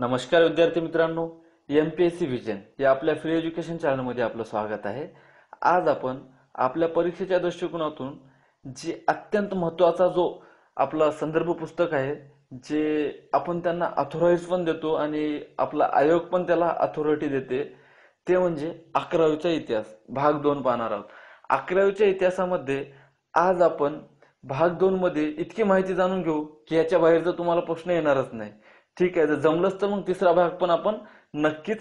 नमस्कार विद्यार्थी मित्रांनो M P S C vision या आपल्या फ्री एज्युकेशन चॅनलमध्ये आपलं स्वागत आहे आज आपण आपल्या परीक्षेच्या दृष्टिकोनातून जे अत्यंत महत्त्वाचा जो आपला संदर्भ पुस्तक आहे जे आपण त्यांना अथॉरिटीज पण देतो आणि आपला आयोग पण त्याला अथॉरिटी देते ते म्हणजे अकरावीचा इतिहास भाग दोन पाहणार आहोत अकरावीच्या इतिहासामध्ये आज आपण भाग दोनमध्ये इतकी माहिती जाणून घेऊ की याच्या बाहेर तुम्हाला प्रश्न येणारच नाही ठीक आहे जर जमलंच तर मग तिसरा भाग पण आपण नक्कीच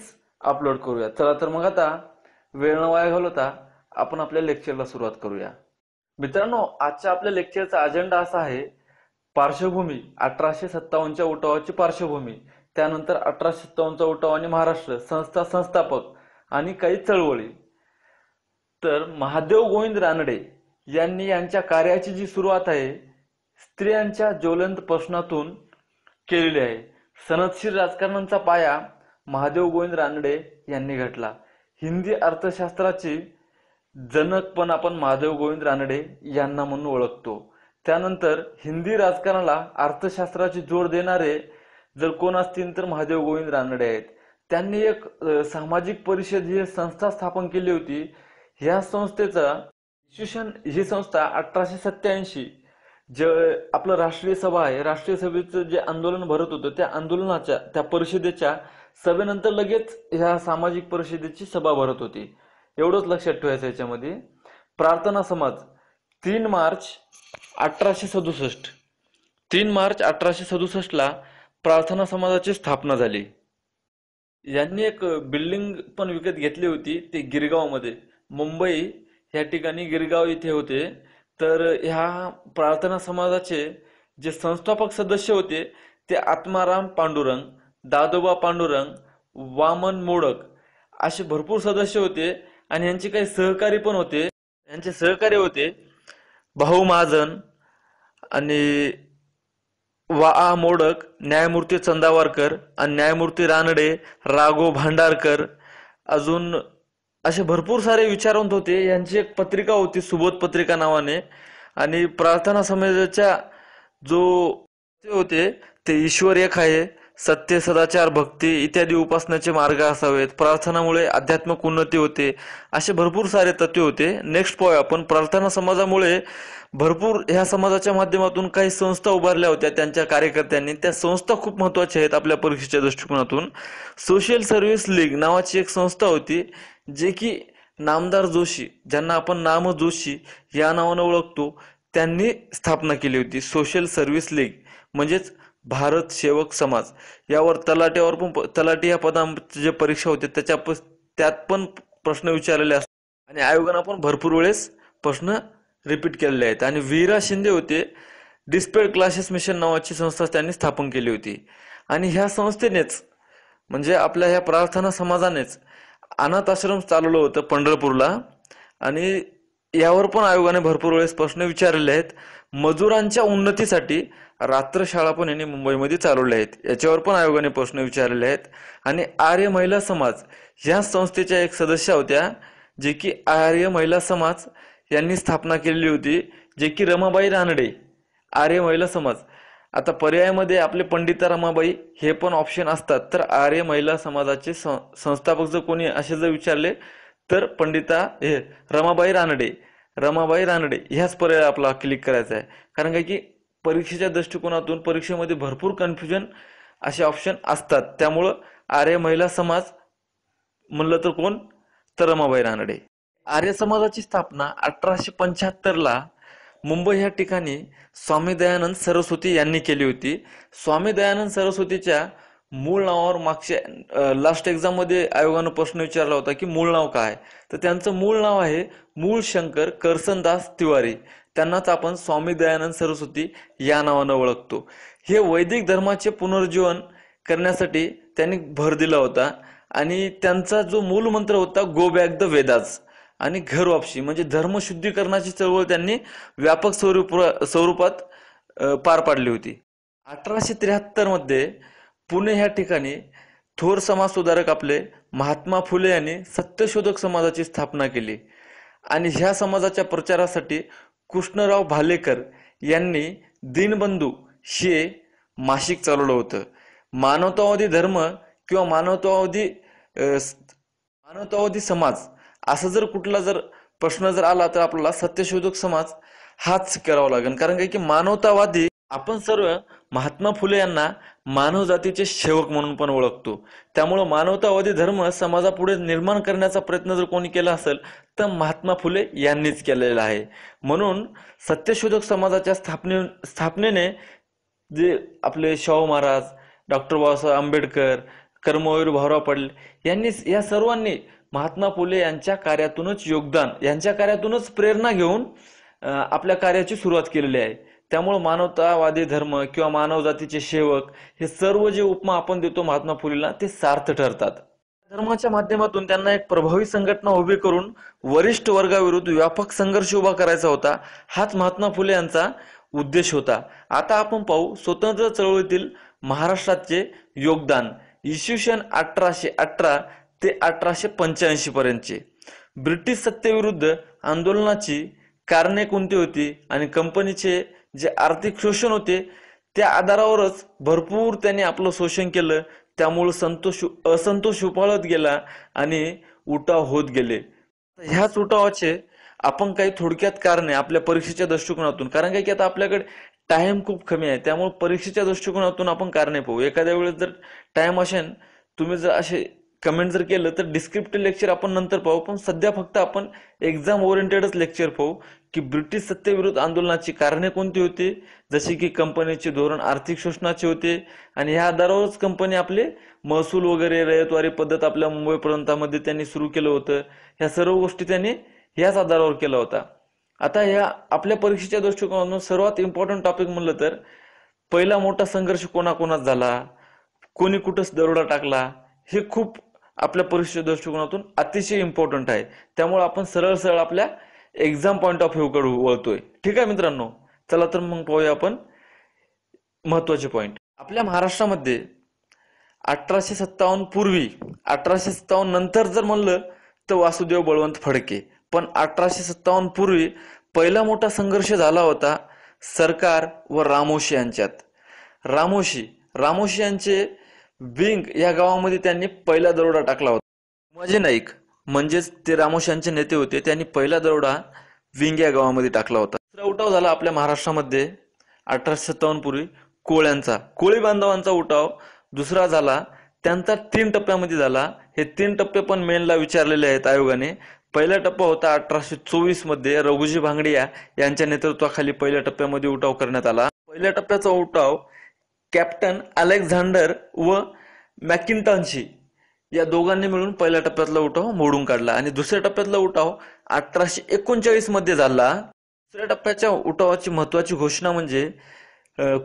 अपलोड करूया चला तर मग आता वेळ न वाया घालवता आपण आपल्या लेक्चरला सुरुवात करूया मित्रांनो आजच्या आपल्या लेक्चरचा अजेंडा असा आहे पार्श्वभूमी अठराशे सत्तावन्नच्या उठावाची पार्श्वभूमी त्यानंतर अठराशे सत्तावन्नचा उठाव आणि महाराष्ट्र संस्था संस्थापक आणि काही चळवळी तर महादेव गोविंद रानडे यांनी यांच्या कार्याची जी सुरुवात आहे स्त्रियांच्या ज्वलंत प्रश्नातून केलेली आहे सनदशीर राजकारणांचा पाया महादेव गोविंद रानडे यांनी घटला हिंदी अर्थशास्त्राची जनक पण आपण महादेव गोविंद रानडे यांना म्हणून ओळखतो त्यानंतर हिंदी राजकारणाला अर्थशास्त्राची जोड देणारे जर कोण असतील तर महादेव गोविंद रानडे आहेत त्यांनी एक सामाजिक परिषद ही संस्था स्थापन केली होती या संस्थेचा ही संस्था अठराशे सत्त्याऐंशी जे आपलं राष्ट्रीय सभा आहे राष्ट्रीय सभेचं जे आंदोलन भरत होतं त्या आंदोलनाच्या त्या परिषदेच्या सभेनंतर लगेच ह्या सामाजिक परिषदेची सभा भरत होती एवढंच लक्षात ठेवायचं याच्यामध्ये प्रार्थना समाज तीन मार्च अठराशे सदुसष्ट तीन मार्च अठराशे सदुसष्टला प्रार्थना समाजाची स्थापना झाली यांनी एक बिल्डिंग पण विकत घेतली होती ते गिरगावमध्ये मुंबई या ठिकाणी गिरगाव इथे होते तर ह्या प्रार्थना समाजाचे जे संस्थापक सदस्य होते ते आत्माराम पांडुरंग दादोबा पांडुरंग वामन मोडक असे भरपूर सदस्य होते आणि यांचे काही सहकारी पण होते यांचे सहकारी होते भाऊ महाजन आणि वा आ मोडक न्यायमूर्ती चंदावरकर आणि न्यायमूर्ती रानडे राघो भांडारकर अजून असे भरपूर सारे विचारवंत होते यांची एक पत्रिका होती सुबोध पत्रिका नावाने आणि प्रार्थना समाजाच्या जो होते ते ईश्वर एक आहे सत्य सदाचार भक्ती इत्यादी उपासनाचे मार्ग असावेत प्रार्थनामुळे आध्यात्मिक उन्नती होते असे भरपूर सारे तत्वे होते नेक्स्ट पॉय आपण प्रार्थना समाजामुळे भरपूर ह्या समाजाच्या माध्यमातून काही संस्था उभारल्या होत्या त्यांच्या कार्यकर्त्यांनी त्या संस्था खूप महत्वाच्या आहेत आपल्या परीक्षेच्या दृष्टिकोनातून सोशल सर्व्हिस लीग नावाची एक संस्था होती जे की नामदार जोशी ज्यांना आपण नाम जोशी या नावानं ओळखतो त्यांनी स्थापना केली होती सोशल सर्व्हिस लीग म्हणजेच भारत सेवक समाज यावर तलाट्यावर पण तलाटी या पदांची जे परीक्षा होते त्याच्या त्यात पण प्रश्न विचारलेले असतात आणि आयोगानं पण भरपूर वेळेस प्रश्न रिपीट केलेले आहेत आणि वीरा शिंदे होते डिस्पेड क्लासेस मिशन नावाची संस्था त्यांनी स्थापन केली होती आणि ह्या संस्थेनेच म्हणजे आपल्या ह्या प्रार्थना समाजानेच अनाथ आश्रम चालवलं होतं पंढरपूरला आणि यावर पण आयोगाने भरपूर वेळेस प्रश्न विचारलेले आहेत मजुरांच्या उन्नतीसाठी रात्र शाळा पण यांनी मुंबईमध्ये चालवल्या आहेत याच्यावर पण आयोगाने प्रश्न विचारलेले आहेत आणि आर्य महिला समाज ह्या संस्थेच्या एक सदस्य होत्या जे की आर्य महिला समाज यांनी स्थापना केलेली होती जे की रमाबाई रानडे आर्य महिला समाज आता पर्यायामध्ये आपले पंडिता रमाबाई हे पण ऑप्शन असतात तर आर्य महिला समाजाचे संस्थापक जर कोणी असे जर विचारले तर पंडिता हे रमाबाई रानडे रमाबाई रानडे ह्याच पर्याय आपला क्लिक करायचा आहे कारण काय की परीक्षेच्या दृष्टिकोनातून परीक्षेमध्ये भरपूर कन्फ्युजन असे ऑप्शन असतात त्यामुळं आर्य महिला समाज म्हणलं तर कोण तर रमाबाई रानडे आर्य समाजाची स्थापना अठराशे पंच्याहत्तरला मुंबई ह्या ठिकाणी स्वामी दयानंद सरस्वती यांनी केली होती स्वामी दयानंद सरस्वतीच्या मूळ नावावर मागच्या लास्ट एक्झाम मध्ये आयोगानं प्रश्न विचारला होता की मूळ नाव काय तर त्यांचं मूळ नाव आहे मूळ शंकर करसनदास तिवारी त्यांनाच आपण स्वामी दयानंद सरस्वती या नावानं ओळखतो हे वैदिक धर्माचे पुनर्जीवन करण्यासाठी त्यांनी भर दिला होता आणि त्यांचा जो मूल मंत्र होता गो बॅक द वेदाज आणि घर वापशी म्हणजे धर्मशुद्धीकरणाची चळवळ त्यांनी व्यापक स्वरूप स्वरूपात पार पाडली होती अठराशे त्र्याहत्तर मध्ये पुणे ह्या ठिकाणी थोर समाज सुधारक आपले महात्मा फुले यांनी सत्यशोधक समाजाची स्थापना केली आणि ह्या समाजाच्या प्रचारासाठी कृष्णराव भालेकर यांनी दीनबंधू हे मासिक चालवलं होतं मानवतावादी धर्म किंवा मानवतावादी मानवतावादी समाज असा जर कुठला जर प्रश्न जर आला तर आपल्याला सत्यशोधक समाज हाच करावा लागेल कारण काय की मानवतावादी आपण सर्व महात्मा फुले यांना मानवजातीचे सेवक म्हणून पण ओळखतो त्यामुळं मानवतावादी धर्म समाजापुढे निर्माण करण्याचा प्रयत्न जर कोणी केला असेल तर महात्मा फुले यांनीच केलेला आहे म्हणून सत्यशोधक समाजाच्या स्थापने स्थापनेने जे आपले शाहू महाराज डॉक्टर बाबासाहेब आंबेडकर कर्मवीर भाऊराव पाटील यांनी या सर्वांनी महात्मा फुले यांच्या कार्यातूनच योगदान यांच्या कार्यातूनच प्रेरणा घेऊन आपल्या कार्याची सुरुवात केलेली आहे त्यामुळे मानवतावादी धर्म किंवा मानवजातीचे सेवक हे सर्व जे उपमा आपण देतो महात्मा फुलेला ते सार्थ ठरतात धर्माच्या माध्यमातून त्यांना एक प्रभावी संघटना उभी करून वरिष्ठ वर्गाविरुद्ध व्यापक संघर्ष उभा करायचा होता हाच महात्मा फुले यांचा उद्देश होता आता आपण पाहू स्वतंत्र चळवळीतील महाराष्ट्राचे योगदान इसवी सन अठराशे अठरा ते अठराशे पंच्याऐंशी पर्यंतचे ब्रिटिश सत्तेविरुद्ध आंदोलनाची कारणे कोणती होती आणि कंपनीचे जे आर्थिक शोषण होते त्या आधारावरच भरपूर त्याने आपलं शोषण केलं त्यामुळं संतोष असंतोष उपाळत गेला आणि उठाव होत गेले ह्याच उठावाचे आपण काही थोडक्यात कारणे आपल्या परीक्षेच्या दृष्टिकोनातून कारण काय की आता आपल्याकडे टाइम खूप कमी आहे त्यामुळे परीक्षेच्या दृष्टिकोनातून आपण कारणे पाहू एखाद्या वेळेस जर टाइम असेल तुम्ही जर असे कमेंट जर केलं तर डिस्क्रिप्टिव्ह लेक्चर आपण नंतर पाहू पण सध्या फक्त आपण एक्झाम ओरिएंटेडच लेक्चर पाहू की ब्रिटिश सत्तेविरुद्ध आंदोलनाची कारणे कोणती होती जसे की कंपनीचे धोरण आर्थिक शोषणाचे होते आणि ह्या आधारावरच कंपनी आपले महसूल वगैरे रयतवारी पद्धत आपल्या मुंबई प्रांतामध्ये त्यांनी सुरू केलं होतं ह्या सर्व गोष्टी त्यांनी ह्याच आधारावर केला होता आता ह्या आपल्या परीक्षेच्या दृष्टिकोनातून सर्वात इम्पॉर्टंट टॉपिक म्हणलं तर पहिला मोठा संघर्ष कोणाकोणात झाला कोणी कुठंच दरोडा टाकला हे खूप आपल्या परीक्षेच्या दृष्टिकोनातून अतिशय इम्पॉर्टंट आहे त्यामुळे आपण सरळ सरळ आपल्या एक्झाम पॉईंट ऑफ व्ह्यू वळतोय ठीक आहे मित्रांनो चला तर मग पाहूया आपण महत्वाचे पॉईंट आपल्या महाराष्ट्रामध्ये अठराशे सत्तावन्न पूर्वी अठराशे सत्तावन्न नंतर जर म्हणलं तर वासुदेव बळवंत फडके पण अठराशे सत्तावन्न पूर्वी पहिला मोठा संघर्ष झाला होता सरकार व रामोशी यांच्यात रामोशी रामोशी यांचे बिंग या गावामध्ये त्यांनी पहिला दरोडा टाकला होता माझे नाईक म्हणजेच ते रामोश यांचे नेते होते त्यांनी पहिला दरोडा विंग्या गावामध्ये टाकला होता दुसरा उठाव झाला आपल्या महाराष्ट्रामध्ये अठराशे सत्तावन्न पूर्वी कोळ्यांचा कोळी बांधवांचा उठाव दुसरा झाला त्यांचा तीन टप्प्यामध्ये झाला हे तीन टप्पे पण मेनला विचारलेले आहेत आयोगाने पहिला टप्पा होता अठराशे चोवीस मध्ये रघुजी भांगडिया यांच्या नेतृत्वाखाली पहिल्या टप्प्यामध्ये उठाव करण्यात आला पहिल्या टप्प्याचा उठाव कॅप्टन अलेक्झांडर व मॅकिंटॉनशी या दोघांनी मिळून पहिल्या टप्प्यातला उठाव मोडून काढला आणि दुसऱ्या टप्प्यातला उठाव अठराशे एकोणचाळीस मध्ये झाला दुसऱ्या टप्प्याच्या उठावाची महत्वाची घोषणा म्हणजे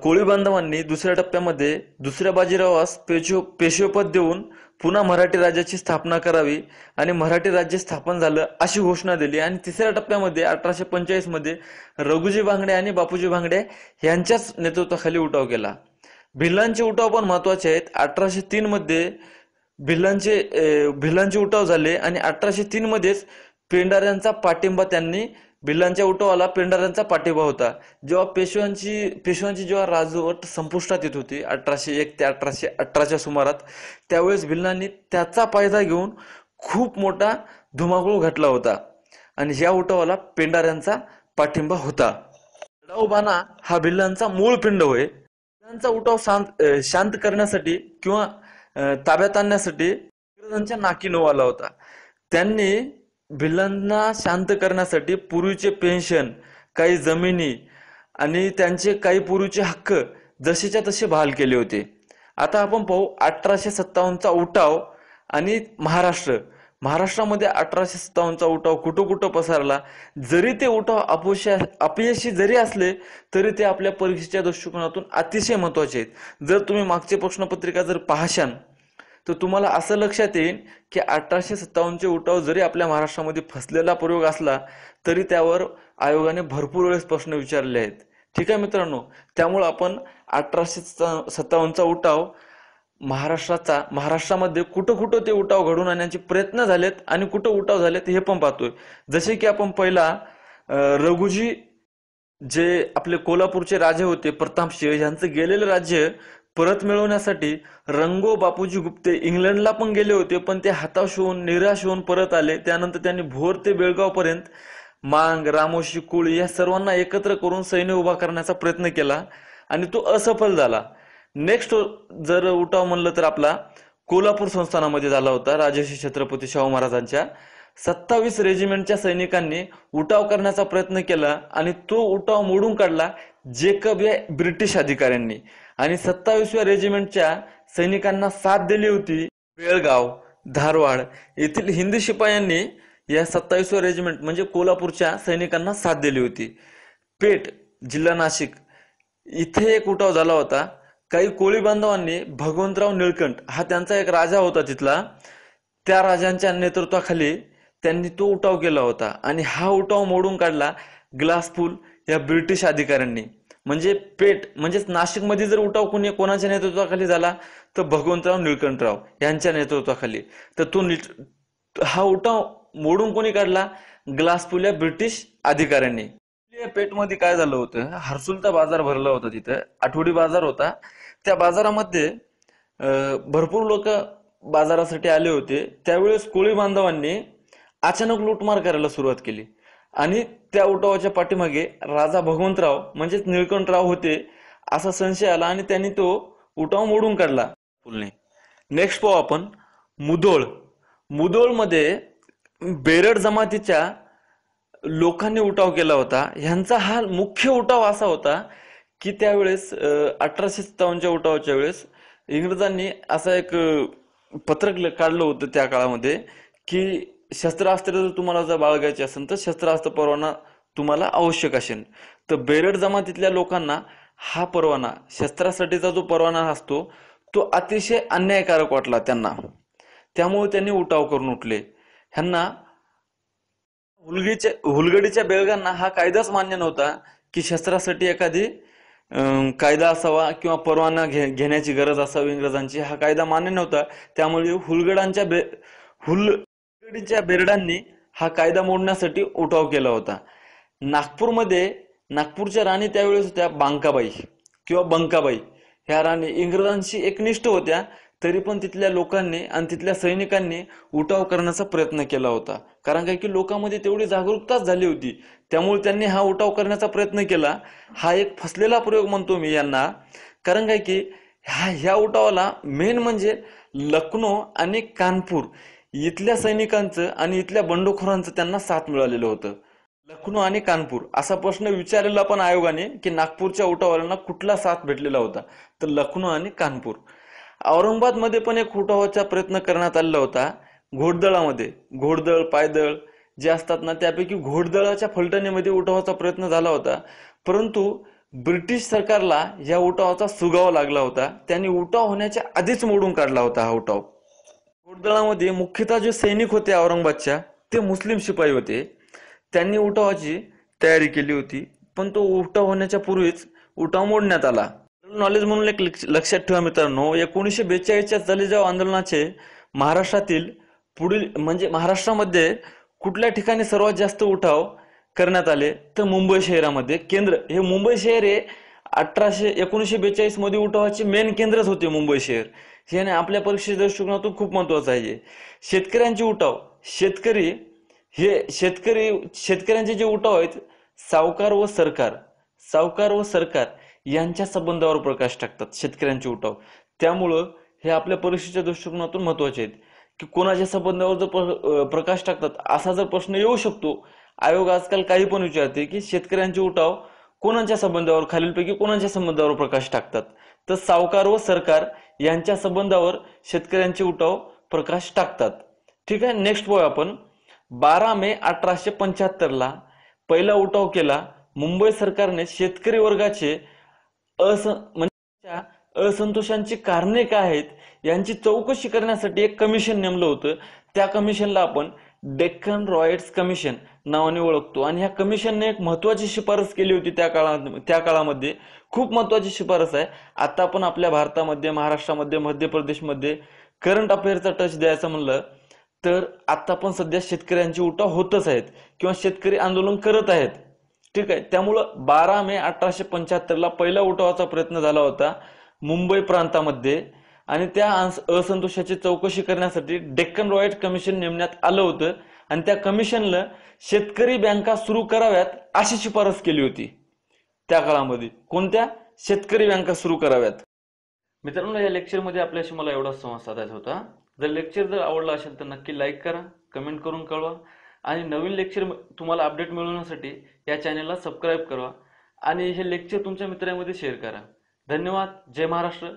कोळी बांधवांनी दुसऱ्या टप्प्यामध्ये दुसऱ्या बाजीरावास पेशो पेशवपद देऊन पुन्हा मराठी राज्याची स्थापना करावी आणि मराठी राज्य स्थापन झालं अशी घोषणा दिली आणि तिसऱ्या टप्प्यामध्ये अठराशे पंचेचाळीस मध्ये रघुजी भांगडे आणि बापूजी भांगडे यांच्याच नेतृत्वाखाली उठाव केला भिल्लांचे उठाव पण महत्वाचे आहेत अठराशे तीन मध्ये भिल्लांचे भिल्लांचे उठाव झाले आणि अठराशे तीन मध्येच पेंढाऱ्यांचा पाठिंबा त्यांनी भिल्लांच्या उठावाला पेंढाऱ्यांचा पाठिंबा होता जेव्हा पेशव्यांची पेशव्यांची जेव्हा राजवट संपुष्टात येत होती अठराशे एक ते अठराशे अठराच्या सुमारात त्यावेळेस भिल्लांनी त्याचा फायदा घेऊन खूप मोठा धुमाकूळ घातला होता आणि या उठावाला पेंढाऱ्यांचा पाठिंबा होता बाणा हा भिल्लांचा मूळ पिंड होय भिल्लांचा उठाव शांत शांत करण्यासाठी किंवा ताब्यात आणण्यासाठी इंग्रजांच्या नाकी आला होता त्यांनी भिल्लांना शांत करण्यासाठी पूर्वीचे पेन्शन काही जमिनी आणि त्यांचे काही पूर्वीचे हक्क जसेच्या तसे बहाल केले होते आता आपण पाहू अठराशे सत्तावन्नचा उठाव आणि महाराष्ट्र महाराष्ट्रामध्ये अठराशे सत्तावन्नचा उठाव कुठं कुठं पसरला जरी ते उठाव अपयशा अपयशी जरी असले तरी ते आपल्या परीक्षेच्या दृष्टिकोनातून अतिशय महत्वाचे आहेत जर तुम्ही मागचे प्रश्नपत्रिका जर पाहशान तर तुम्हाला असं लक्षात येईल की अठराशे सत्तावन्नचे उठाव जरी आपल्या महाराष्ट्रामध्ये फसलेला प्रयोग असला तरी त्यावर आयोगाने भरपूर वेळेस प्रश्न विचारले आहेत ठीक आहे मित्रांनो त्यामुळे आपण अठराशे सत्तावन्नचा उठाव महाराष्ट्राचा महाराष्ट्रामध्ये कुठं कुठं ते उठाव घडून आणण्याचे प्रयत्न झालेत आणि कुठं उठाव झालेत हे पण पाहतोय जसे की आपण पहिला रघुजी जे आपले कोल्हापूरचे राजे होते शिव यांचं गेलेलं राज्य परत मिळवण्यासाठी रंगो बापूजी गुप्ते इंग्लंडला पण गेले होते पण ते हाताश होऊन निराश होऊन परत आले त्यानंतर त्यांनी भोर ते बेळगाव पर्यंत मांग रामोशी कुळी या सर्वांना एकत्र करून सैन्य उभा करण्याचा प्रयत्न केला आणि तो असफल झाला नेक्स्ट जर उठाव म्हणलं तर आपला कोल्हापूर संस्थानामध्ये झाला होता राजर्षी छत्रपती शाहू महाराजांच्या सत्तावीस रेजिमेंटच्या सैनिकांनी उठाव करण्याचा प्रयत्न केला आणि तो उठाव मोडून काढला जेकब या ब्रिटिश अधिकाऱ्यांनी आणि सत्तावीसव्या रेजिमेंटच्या सैनिकांना साथ दिली होती बेळगाव धारवाड येथील हिंदी शिपायांनी या सत्तावीसव्या रेजिमेंट म्हणजे कोल्हापूरच्या सैनिकांना साथ दिली होती पेठ जिल्हा नाशिक इथे एक उठाव झाला होता काही कोळी बांधवांनी भगवंतराव निळकंठ हा त्यांचा एक राजा होता तिथला त्या राजांच्या नेतृत्वाखाली त्यांनी तो उठाव केला होता आणि हा उठाव मोडून काढला ग्लासपूल या ब्रिटिश अधिकाऱ्यांनी म्हणजे पेट म्हणजेच नाशिकमध्ये जर उठाव कोणी कोणाच्या नेतृत्वाखाली झाला तर भगवंतराव निळकंठराव यांच्या नेतृत्वाखाली तर तो हा उठाव मोडून कोणी काढला ग्लासपूल या ब्रिटिश अधिकाऱ्यांनी पेटमध्ये काय झालं होतं हर्सुलचा बाजार भरला होता तिथं आठवडी बाजार होता त्या बाजारामध्ये भरपूर लोक बाजारासाठी आले होते त्यावेळेस कोळी बांधवांनी अचानक लूटमार करायला सुरुवात केली आणि त्या उठावाच्या पाठीमागे राजा भगवंतराव म्हणजेच निळकंठराव होते असा संशय आला आणि त्यांनी तो उठाव मोडून काढला फुलने नेक्स्ट पाहू आपण मुदोळ मुधोळमध्ये बेरड जमातीच्या लोकांनी उठाव केला होता ह्यांचा हा मुख्य उठाव असा होता की त्यावेळेस अठराशे सत्तावन्नच्या उठावाच्या वेळेस इंग्रजांनी असा एक पत्रक काढलं होतं त्या काळामध्ये की शस्त्रास्त्र जर तुम्हाला जर बाळगायचे असेल तर शस्त्रास्त्र परवाना तुम्हाला आवश्यक असेल तर बेरड जमातीतल्या लोकांना हा परवाना शस्त्रासाठीचा जो परवाना असतो तो अतिशय अन्यायकारक वाटला त्यांना त्यामुळे त्यांनी उठाव करून उठले ह्यांना हुलगीच्या हुलगडीच्या बेळगांना हा कायदाच मान्य नव्हता की शस्त्रासाठी एखादी कायदा असावा किंवा परवाना घे घेण्याची गरज असावी इंग्रजांची हा कायदा मान्य नव्हता त्यामुळे हुलगडांच्या बे हुलगडीच्या बेरडांनी हा कायदा मोडण्यासाठी उठाव केला होता नागपूरमध्ये नागपूरच्या राणी त्यावेळेस होत्या बांकाबाई किंवा बंकाबाई ह्या राणी इंग्रजांशी एकनिष्ठ होत्या तरी पण तिथल्या लोकांनी आणि तिथल्या सैनिकांनी उठाव करण्याचा प्रयत्न केला होता कारण काय की लोकांमध्ये तेवढी जागरूकताच झाली होती त्यामुळे त्यांनी हा उठाव करण्याचा प्रयत्न केला हा एक फसलेला प्रयोग म्हणतो मी यांना कारण काय की ह्या ह्या उठावाला मेन म्हणजे लखनौ आणि कानपूर इथल्या सैनिकांचं आणि इथल्या बंडखोरांचं त्यांना साथ मिळालेलं होतं लखनौ आणि कानपूर असा प्रश्न विचारलेला पण आयोगाने की नागपूरच्या उठावाल्यांना कुठला साथ भेटलेला होता तर लखनौ आणि कानपूर मध्ये पण एक उठावाचा प्रयत्न करण्यात आलेला होता घोडदळामध्ये घोडदळ पायदळ जे असतात ना त्यापैकी घोडदळाच्या फलटणीमध्ये उठावाचा प्रयत्न झाला होता परंतु ब्रिटिश सरकारला या उठावाचा सुगावा लागला होता त्यांनी उठाव होण्याच्या आधीच मोडून काढला होता हा उठाव घोडदळामध्ये मुख्यतः जे सैनिक होते औरंगाबादच्या ते मुस्लिम शिपाई होते त्यांनी उठावाची तयारी केली होती पण तो उठाव होण्याच्या पूर्वीच उठाव मोडण्यात आला नॉलेज म्हणून एक लक्षात ठेवा मित्रांनो एकोणीसशे बेचाळीसच्या जलेजाव आंदोलनाचे महाराष्ट्रातील पुढील म्हणजे महाराष्ट्रामध्ये कुठल्या ठिकाणी सर्वात जास्त उठाव करण्यात आले तर मुंबई शहरामध्ये केंद्र हे मुंबई शहर हे अठराशे एकोणीसशे बेचाळीस मध्ये उठावाचे मेन केंद्रच होते मुंबई शहर हे आपल्या परीक्षेच्या दृष्टिकोनातून खूप महत्वाचं आहे शेतकऱ्यांचे उठाव शेतकरी हे शेतकरी शेतकऱ्यांचे जे उठाव आहेत सावकार व सरकार सावकार व सरकार यांच्या संबंधावर प्रकाश टाकतात शेतकऱ्यांचे उठाव त्यामुळं हे आपल्या परीक्षेच्या दृष्टिकोनातून महत्वाचे आहेत की कोणाच्या संबंधावर जर प्रकाश टाकतात असा जर प्रश्न येऊ शकतो आयोग आजकाल काही पण विचारते की शेतकऱ्यांचे उठाव कोणाच्या संबंधावर खालीलपैकी कोणाच्या संबंधावर प्रकाश टाकतात तर सावकार व सरकार यांच्या संबंधावर शेतकऱ्यांचे उठाव प्रकाश टाकतात ठीक आहे नेक्स्ट पाहूया आपण बारा मे अठराशे पंच्याहत्तरला पहिला उठाव केला मुंबई सरकारने शेतकरी वर्गाचे अस म्हणजे असंतोषांची कारणे काय आहेत यांची चौकशी करण्यासाठी एक कमिशन नेमलं होतं त्या कमिशनला आपण डेक्कन रॉयट्स कमिशन नावाने ओळखतो आणि ह्या कमिशनने एक महत्वाची शिफारस केली होती त्या काळात त्या काळामध्ये खूप महत्वाची शिफारस आहे आता आपण आपल्या भारतामध्ये महाराष्ट्रामध्ये मध्य प्रदेशमध्ये करंट अफेअरचा टच द्यायचा म्हणलं तर आता पण सध्या शेतकऱ्यांची उठाव होतच आहेत किंवा शेतकरी आंदोलन करत आहेत ठीक आहे त्यामुळं बारा मे अठराशे पंच्याहत्तरला पहिला उठावाचा प्रयत्न झाला होता मुंबई प्रांतामध्ये आणि त्या असंतोषाची चौकशी करण्यासाठी डेक्कन रॉयट कमिशन नेमण्यात आलं होतं आणि त्या कमिशनला शेतकरी बँका सुरू कराव्यात अशी शिफारस केली होती त्या काळामध्ये कोणत्या शेतकरी बँका सुरू कराव्यात मित्रांनो या लेक्चरमध्ये आपल्याशी मला एवढा संवाद साधायचा होता जर लेक्चर जर आवडला असेल तर नक्की लाईक करा कमेंट करून कळवा आणि नवीन लेक्चर तुम्हाला अपडेट मिळवण्यासाठी या चॅनलला सबस्क्राईब करा आणि हे लेक्चर तुमच्या मित्रांमध्ये शेअर करा धन्यवाद जय महाराष्ट्र